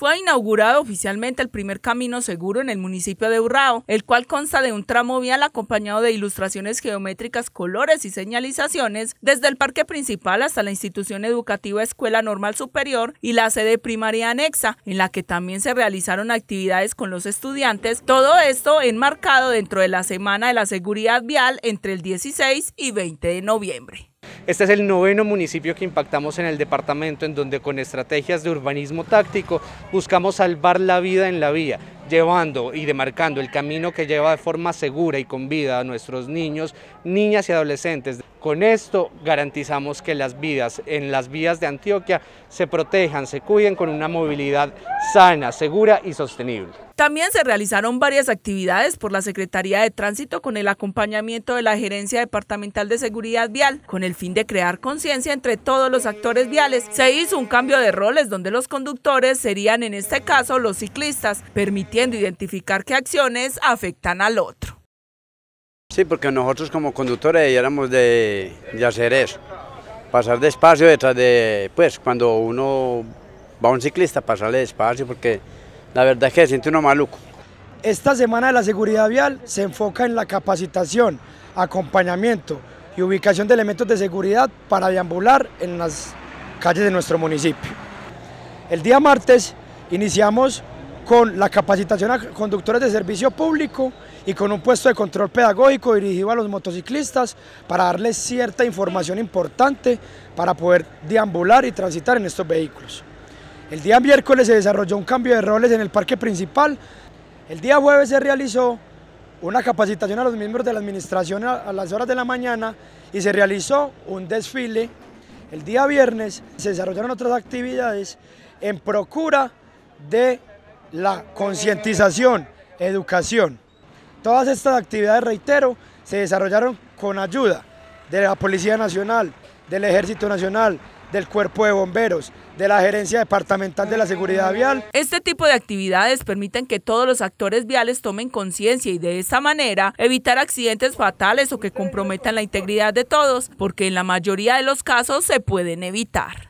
fue inaugurado oficialmente el primer camino seguro en el municipio de Urrao, el cual consta de un tramo vial acompañado de ilustraciones geométricas, colores y señalizaciones desde el parque principal hasta la institución educativa Escuela Normal Superior y la sede primaria anexa, en la que también se realizaron actividades con los estudiantes, todo esto enmarcado dentro de la Semana de la Seguridad Vial entre el 16 y 20 de noviembre. Este es el noveno municipio que impactamos en el departamento, en donde con estrategias de urbanismo táctico buscamos salvar la vida en la vía, llevando y demarcando el camino que lleva de forma segura y con vida a nuestros niños, niñas y adolescentes. Con esto garantizamos que las vidas en las vías de Antioquia se protejan, se cuiden con una movilidad sana, segura y sostenible. También se realizaron varias actividades por la Secretaría de Tránsito con el acompañamiento de la Gerencia Departamental de Seguridad Vial, con el fin de crear conciencia entre todos los actores viales. Se hizo un cambio de roles donde los conductores serían en este caso los ciclistas, permitiendo de identificar qué acciones afectan al otro. Sí, porque nosotros como conductores éramos de, de hacer eso, pasar despacio detrás de, pues cuando uno va a un ciclista, pasarle despacio porque la verdad es que se siente uno maluco. Esta semana de la seguridad vial se enfoca en la capacitación, acompañamiento y ubicación de elementos de seguridad para deambular en las calles de nuestro municipio. El día martes iniciamos con la capacitación a conductores de servicio público y con un puesto de control pedagógico dirigido a los motociclistas para darles cierta información importante para poder deambular y transitar en estos vehículos. El día miércoles se desarrolló un cambio de roles en el parque principal. El día jueves se realizó una capacitación a los miembros de la administración a las horas de la mañana y se realizó un desfile. El día viernes se desarrollaron otras actividades en procura de la concientización, educación. Todas estas actividades, reitero, se desarrollaron con ayuda de la Policía Nacional, del Ejército Nacional, del Cuerpo de Bomberos, de la Gerencia Departamental de la Seguridad Vial. Este tipo de actividades permiten que todos los actores viales tomen conciencia y de esta manera evitar accidentes fatales o que comprometan la integridad de todos, porque en la mayoría de los casos se pueden evitar.